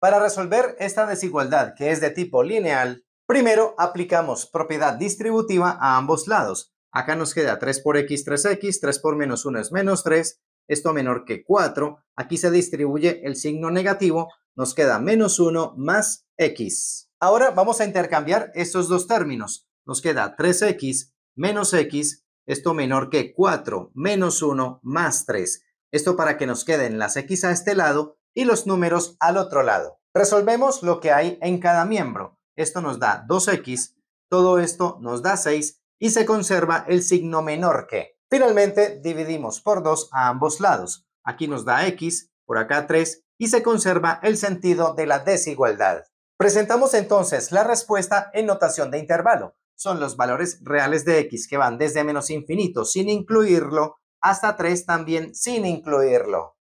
Para resolver esta desigualdad que es de tipo lineal, primero aplicamos propiedad distributiva a ambos lados. Acá nos queda 3 por x, 3x, 3 por menos 1 es menos 3, esto menor que 4. Aquí se distribuye el signo negativo, nos queda menos 1 más x. Ahora vamos a intercambiar estos dos términos. Nos queda 3x menos x, esto menor que 4 menos 1 más 3. Esto para que nos queden las x a este lado y los números al otro lado. Resolvemos lo que hay en cada miembro. Esto nos da 2x, todo esto nos da 6 y se conserva el signo menor que. Finalmente, dividimos por 2 a ambos lados. Aquí nos da x, por acá 3 y se conserva el sentido de la desigualdad. Presentamos entonces la respuesta en notación de intervalo. Son los valores reales de x que van desde menos infinito sin incluirlo hasta 3 también sin incluirlo.